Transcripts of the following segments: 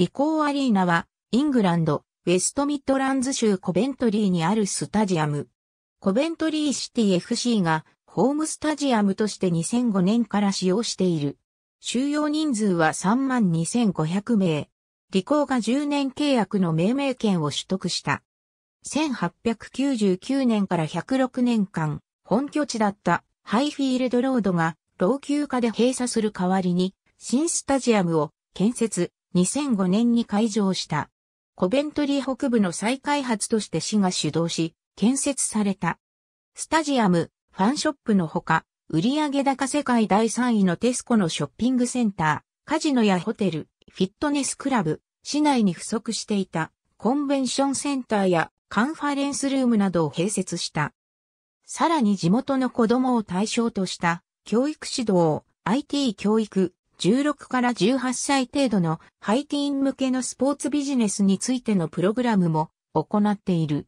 リコーアリーナは、イングランド、ウェストミッドランズ州コベントリーにあるスタジアム。コベントリーシティ FC が、ホームスタジアムとして2005年から使用している。収容人数は32,500名。リコーが10年契約の命名権を取得した。1899年から106年間、本拠地だったハイフィールドロードが老朽化で閉鎖する代わりに、新スタジアムを建設、2005年に開場した。コベントリー北部の再開発として市が主導し、建設された。スタジアム、ファンショップのほか、売上高世界第3位のテスコのショッピングセンター、カジノやホテル、フィットネスクラブ、市内に不足していたコンベンションセンターやカンファレンスルームなどを併設した。さらに地元の子供を対象とした教育指導、IT 教育、16から18歳程度のハイティーン向けのスポーツビジネスについてのプログラムも行っている。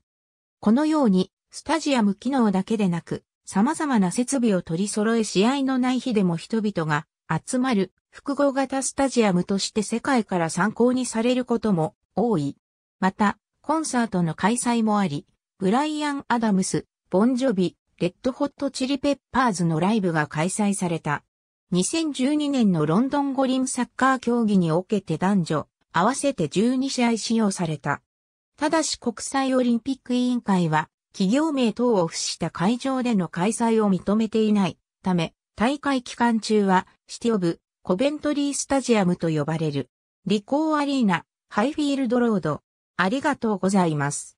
このように、スタジアム機能だけでなく、様々な設備を取り揃え試合のない日でも人々が集まる複合型スタジアムとして世界から参考にされることも多い。また、コンサートの開催もあり、ブライアン・アダムス、ボンジョビ、レッドホットチリペッパーズのライブが開催された。2012年のロンドン五輪サッカー競技におけて男女、合わせて12試合使用された。ただし国際オリンピック委員会は、企業名等を付した会場での開催を認めていないため、大会期間中は、シティオブ、コベントリースタジアムと呼ばれる。リコーアリーナ、ハイフィールドロード。ありがとうございます。